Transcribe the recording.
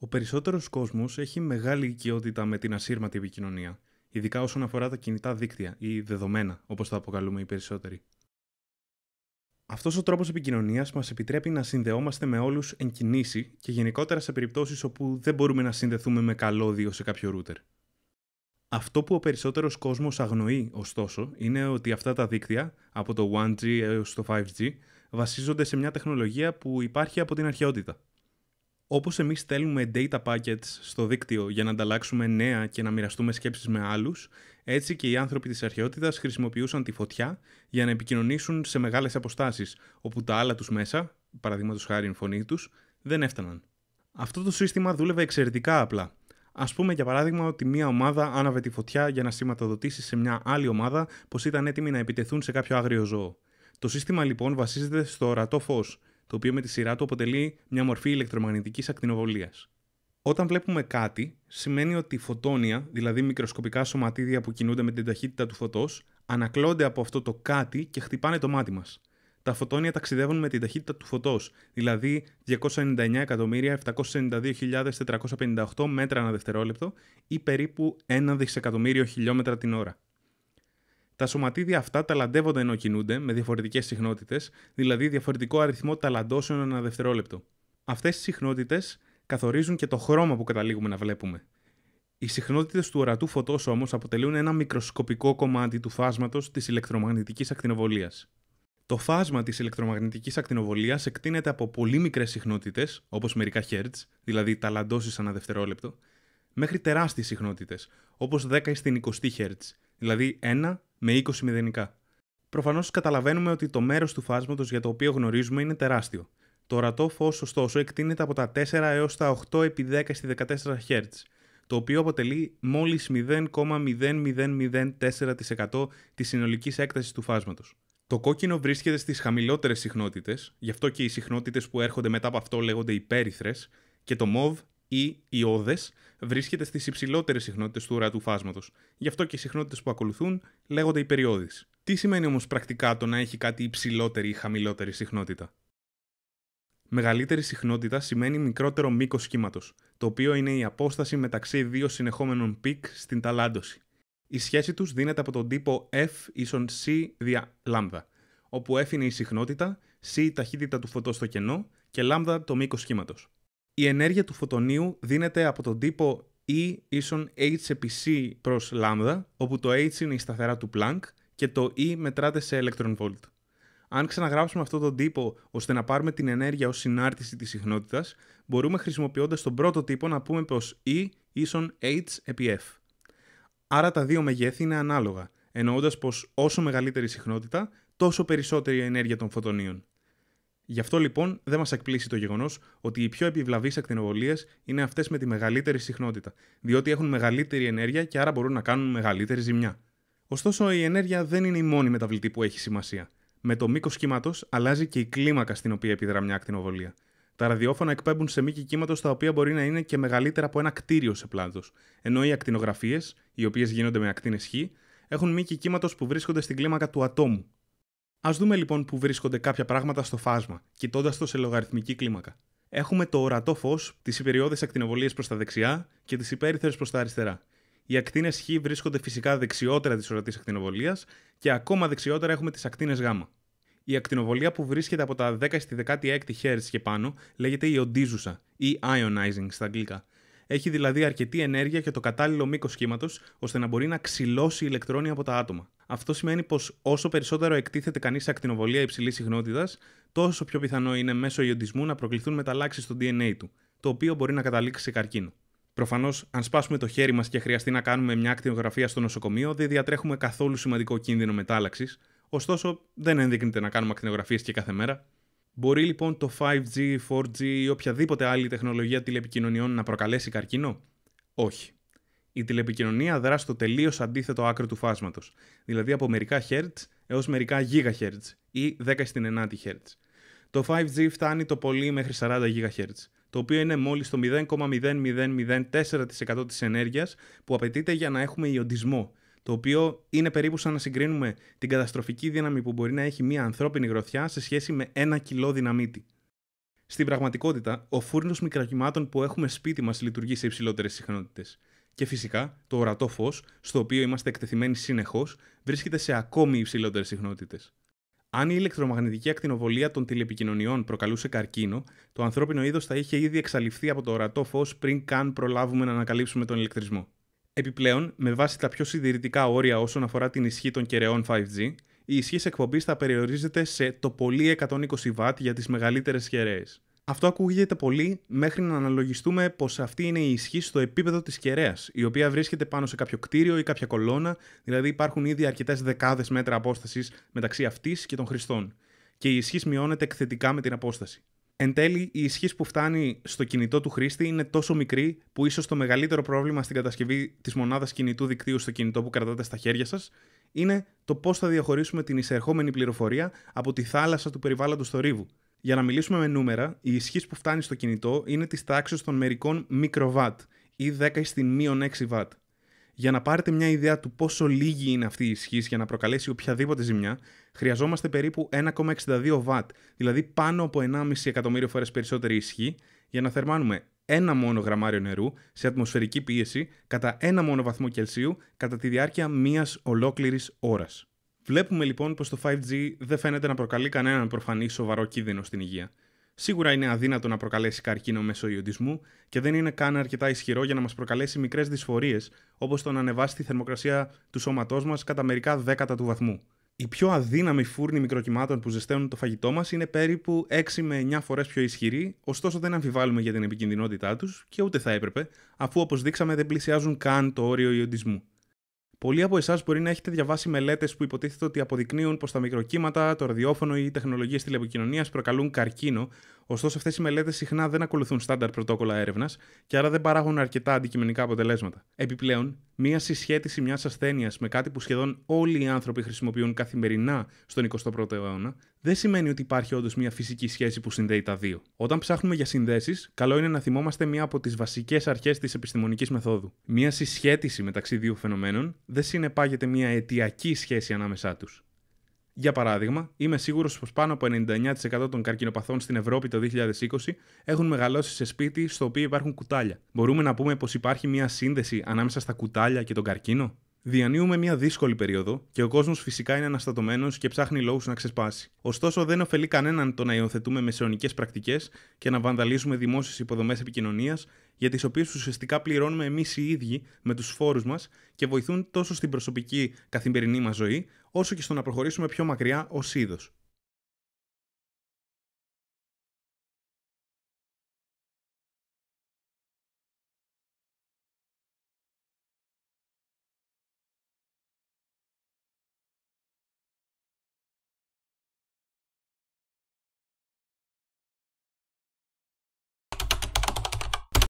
Ο περισσότερος κόσμος έχει μεγάλη οικειότητα με την ασύρματη επικοινωνία, ειδικά όσον αφορά τα κινητά δίκτυα ή δεδομένα, όπως τα αποκαλούμε οι περισσότεροι. Αυτός ο τρόπος επικοινωνίας μας επιτρέπει να συνδεόμαστε με όλους εν κινήσει και γενικότερα σε περιπτώσεις όπου δεν μπορούμε να συνδεθούμε με καλώδιο σε κάποιο ρούτερ. Αυτό που ο περισσότερος κόσμος αγνοεί, ωστόσο, είναι ότι αυτά τα δίκτυα, από το 1G έως το 5G, βασίζονται σε μια τεχνολογία που υπάρχει από την αρχαιότητα όπως εμείς στέλνουμε data packets στο δίκτυο για να ανταλλάξουμε νέα και να μοιραστούμε σκέψεις με άλλους, έτσι και οι άνθρωποι της αρχαιότητας χρησιμοποιούσαν τη φωτιά για να επικοινωνήσουν σε μεγάλες αποστάσεις, όπου τα άλλα τους μέσα, παραδείγματος χάρη η φωνή τους, δεν έφταναν. Αυτό το σύστημα δούλευε εξαιρετικά απλά. Ας πούμε για παράδειγμα ότι μια ομάδα άναβε τη φωτιά για να σηματοδοτήσει σε μια άλλη ομάδα πως ήταν έτοιμη να επιτεθούν σε κάποιο άγριο ζώο. Το σύστημα λοιπόν βασίζεται στο ορατό φως, το οποίο με τη σειρά του αποτελεί μια μορφή ηλεκτρομαγνητικής ακτινοβολίας. Όταν βλέπουμε κάτι, σημαίνει ότι φωτόνια, δηλαδή μικροσκοπικά σωματίδια που κινούνται με την ταχύτητα του φωτός, ανακλώνται από αυτό το κάτι και χτυπάνε το μάτι μας. Τα φωτόνια ταξιδεύουν με την ταχύτητα του φωτός, δηλαδή 299.792.458 μέτρα ανά δευτερόλεπτο ή περίπου 1 δισεκατομμύριο χιλιόμετρα την ώρα. Τα σωματίδια αυτά ταλαντεύονται ενώ κινούνται με διαφορετικές συχνότητες, δηλαδή διαφορετικό αριθμό ταλαντώσεων ανά δευτερόλεπτο. Αυτές οι συχνότητες καθορίζουν και το χρώμα που καταλήγουμε να βλέπουμε. Οι συχνότητες του ορατού φωτός όμως αποτελούν ένα μικροσκοπικό κομμάτι του φάσματος της ηλεκτρομαγνητικής ακτινοβολίας. Το φάσμα της ηλεκτρομαγνητικής ακτινοβολίας εκτείνεται από πολύ μικρές συχνότητες, όπως μερικά Hz, δηλαδή ταλαντώσεις ανά δευτερόλεπτο, μέχρι τεράστιες συχνότητες, όπως 10 στην 20 Hz, δηλαδή 1 με 20 μηδενικά. Προφανώς καταλαβαίνουμε ότι το μέρος του φάσματος για το οποίο γνωρίζουμε είναι τεράστιο. Το ορατό φως, ωστόσο, εκτείνεται από τα 4 έως τα 8 επί 10 στη 14 Hz, το οποίο αποτελεί μόλις 0,0004% της συνολικής έκτασης του φάσματος. Το κόκκινο βρίσκεται στις χαμηλότερες συχνότητες, γι' αυτό και οι συχνότητες που έρχονται μετά από αυτό λέγονται υπέρυθρες, και το μοβ ή ιώδε βρίσκεται στις υψηλότερες συχνότητες του ουρατού φάσματος. Γι' αυτό και οι συχνότητες που ακολουθούν λέγονται οι περιόδεις. Τι σημαίνει όμως πρακτικά το να έχει κάτι υψηλότερη ή χαμηλότερη συχνότητα. Μεγαλύτερη συχνότητα σημαίνει μικρότερο μήκος κύματος, το οποίο είναι η απόσταση μεταξύ δύο συνεχόμενων πικ στην ταλάντωση. Η σχέση τους δίνεται από τον τύπο F ίσον C δια λάμδα, όπου F είναι η συχνότητα, C η ταχύτητα του φωτός στο κενό και λάμδα το μήκος κύματος η ενέργεια του φωτονίου δίνεται από τον τύπο E ίσον h επί c προς λάμδα, όπου το h είναι η σταθερά του Planck και το E μετράται σε electron volt. Αν ξαναγράψουμε αυτόν τον τύπο ώστε να πάρουμε την ενέργεια ως συνάρτηση της συχνότητας, μπορούμε χρησιμοποιώντας τον πρώτο τύπο να πούμε πως E ίσον h επί f. Άρα τα δύο μεγέθη είναι ανάλογα, εννοώντας πως όσο μεγαλύτερη η συχνότητα, τόσο περισσότερη η ενέργεια των φωτονίων. Γι' αυτό λοιπόν δεν μας εκπλήσει το γεγονός ότι οι πιο επιβλαβείς ακτινοβολίες είναι αυτές με τη μεγαλύτερη συχνότητα, διότι έχουν μεγαλύτερη ενέργεια και άρα μπορούν να κάνουν μεγαλύτερη ζημιά. Ωστόσο, η ενέργεια δεν είναι η μόνη μεταβλητή που έχει σημασία. Με το μήκος κύματος αλλάζει και η κλίμακα στην οποία επιδρά μια ακτινοβολία. Τα ραδιόφωνα εκπέμπουν σε μήκη κύματος τα οποία μπορεί να είναι και μεγαλύτερα από ένα κτίριο σε πλάτος, ενώ οι ακτινογραφίες, οι οποίες γίνονται με ακτίνες χ, έχουν μήκη κύματος που βρίσκονται στην κλίμακα του ατόμου, Ας δούμε λοιπόν που βρίσκονται κάποια πράγματα στο φάσμα, κοιτώντας το σε λογαριθμική κλίμακα. Έχουμε το ορατό φως, τις υπεριώδεις ακτινοβολίες προς τα δεξιά και τις υπέρυθρες προς τα αριστερά. Οι ακτίνες Χ βρίσκονται φυσικά δεξιότερα της ορατής ακτινοβολίας και ακόμα δεξιότερα έχουμε τις ακτίνες Γ. Η ακτινοβολία που βρίσκεται από τα 10 στη 16 Hz και πάνω λέγεται ιοντίζουσα ή ionizing στα αγγλικά. Έχει δηλαδή αρκετή ενέργεια και το κατάλληλο μήκος σχήματος, ώστε να μπορεί να ξυλώσει ηλεκτρόνια από τα άτομα. Αυτό σημαίνει πως όσο περισσότερο εκτίθεται κανείς σε ακτινοβολία υψηλής συχνότητας, τόσο πιο πιθανό είναι μέσω ιοντισμού να προκληθούν μεταλλάξεις στο DNA του, το οποίο μπορεί να καταλήξει σε καρκίνο. Προφανώς, αν σπάσουμε το χέρι μας και χρειαστεί να κάνουμε μια ακτινογραφία στο νοσοκομείο, δεν διατρέχουμε καθόλου σημαντικό κίνδυνο μετάλλαξης, ωστόσο δεν ενδείκνεται να κάνουμε ακτινογραφίες και κάθε μέρα. Μπορεί λοιπόν το 5G, 4G ή οποιαδήποτε άλλη τεχνολογία τηλεπικοινωνιών να προκαλέσει καρκίνο? Όχι η τηλεπικοινωνία δρά στο τελείως αντίθετο άκρο του φάσματος, δηλαδή από μερικά Hz έως μερικά GHz ή 10 στην 9 Hz. Το 5G φτάνει το πολύ μέχρι 40 GHz, το οποίο είναι μόλις το 0,0004% της ενέργειας που απαιτείται για να έχουμε ιοντισμό, το οποίο είναι περίπου σαν να συγκρίνουμε την καταστροφική δύναμη που μπορεί να έχει μια ανθρώπινη γροθιά σε σχέση με ένα κιλό δυναμίτη. Στην πραγματικότητα, ο φούρνος μικροκυμάτων που έχουμε σπίτι μας λειτουργεί σε υψηλότερες συχνότητες και φυσικά το ορατό φως, στο οποίο είμαστε εκτεθειμένοι συνεχώς, βρίσκεται σε ακόμη υψηλότερες συχνότητες. Αν η ηλεκτρομαγνητική ακτινοβολία των τηλεπικοινωνιών προκαλούσε καρκίνο, το ανθρώπινο είδος θα είχε ήδη εξαλειφθεί από το ορατό φως πριν καν προλάβουμε να ανακαλύψουμε τον ηλεκτρισμό. Επιπλέον, με βάση τα πιο συντηρητικά όρια όσον αφορά την ισχύ των κεραιών 5G, η ισχύς εκπομπής θα περιορίζεται σε το πολύ 120W για τις μεγαλύτερες κεραίες. Αυτό ακούγεται πολύ μέχρι να αναλογιστούμε πως αυτή είναι η ισχύ στο επίπεδο της κεραίας, η οποία βρίσκεται πάνω σε κάποιο κτίριο ή κάποια κολόνα, δηλαδή υπάρχουν ήδη αρκετές δεκάδες μέτρα απόστασης μεταξύ αυτής και των χρηστών. Και η ισχύ μειώνεται εκθετικά με την απόσταση. Εν τέλει, η ισχύ που φτάνει στο κινητό του χρήστη είναι τόσο μικρή που ίσως το μεγαλύτερο πρόβλημα στην κατασκευή της μονάδας κινητού δικτύου στο κινητό που κρατάτε στα χέρια σας είναι το πώς θα διαχωρίσουμε την εισερχόμενη πληροφορία από τη θάλασσα του περιβάλλοντος θορύβου, για να μιλήσουμε με νούμερα, η ισχύς που φτάνει στο κινητό είναι της τάξης των μερικών μικροβάτ ή 10 στην μείον 6 βατ. Για να πάρετε μια ιδέα του πόσο λίγη είναι αυτή η ισχύς για να προκαλέσει οποιαδήποτε ζημιά, χρειαζόμαστε περίπου 1,62 βατ, δηλαδή πάνω από 1,5 εκατομμύριο φορές περισσότερη ισχύ, για να θερμάνουμε ένα μόνο γραμμάριο νερού σε ατμοσφαιρική πίεση κατά ένα μόνο βαθμό Κελσίου κατά τη διάρκεια μίας ολόκληρης ώρας Βλέπουμε λοιπόν πως το 5G δεν φαίνεται να προκαλεί κανέναν προφανή σοβαρό κίνδυνο στην υγεία. Σίγουρα είναι αδύνατο να προκαλέσει καρκίνο μέσω ιοντισμού και δεν είναι καν αρκετά ισχυρό για να μας προκαλέσει μικρές δυσφορίες, όπως το να ανεβάσει τη θερμοκρασία του σώματός μας κατά μερικά δέκατα του βαθμού. Η πιο αδύναμη φούρνη μικροκυμάτων που ζεσταίνουν το φαγητό μας είναι περίπου 6 με 9 φορές πιο ισχυρή, ωστόσο δεν αμφιβάλλουμε για την επικινδυνότητά τους και ούτε θα έπρεπε, αφού όπως δείξαμε δεν πλησιάζουν καν το όριο ιοντισμού. Πολλοί από εσάς μπορεί να έχετε διαβάσει μελέτες που υποτίθεται ότι αποδεικνύουν πως τα μικροκύματα, το ραδιόφωνο ή οι τεχνολογίες τηλεπικοινωνίας προκαλούν καρκίνο, ωστόσο αυτές οι μελέτες συχνά δεν ακολουθούν στάνταρ πρωτόκολλα έρευνας και άρα δεν παράγουν αρκετά αντικειμενικά αποτελέσματα. Επιπλέον, μία συσχέτιση μιας ασθένειας με κάτι που σχεδόν όλοι οι άνθρωποι χρησιμοποιούν καθημερινά στον 21ο αιώνα δεν σημαίνει ότι υπάρχει όντως μια φυσική σχέση που συνδέει τα δύο. Όταν ψάχνουμε για συνδέσεις, καλό είναι να θυμόμαστε μία από τις βασικές αρχές της επιστημονικής μεθόδου. Μία συσχέτιση μεταξύ δύο φαινομένων δεν συνεπάγεται μία αιτιακή σχέση ανάμεσά τους. Για παράδειγμα, είμαι σίγουρος πως πάνω από 99% των καρκινοπαθών στην Ευρώπη το 2020 έχουν μεγαλώσει σε σπίτι στο οποίο υπάρχουν κουτάλια. Μπορούμε να πούμε πως υπάρχει μία σύνδεση ανάμεσα στα κουτάλια και τον καρκίνο. Διανύουμε μια δύσκολη περίοδο και ο κόσμος φυσικά είναι αναστατωμένος και ψάχνει λόγους να ξεσπάσει. Ωστόσο, δεν ωφελεί κανέναν το να υιοθετούμε μεσαιωνικές πρακτικές και να βανδαλίζουμε δημόσιες υποδομές επικοινωνίας, για τις οποίες ουσιαστικά πληρώνουμε εμείς οι ίδιοι με τους φόρους μας και βοηθούν τόσο στην προσωπική καθημερινή μας ζωή, όσο και στο να προχωρήσουμε πιο μακριά ως είδος.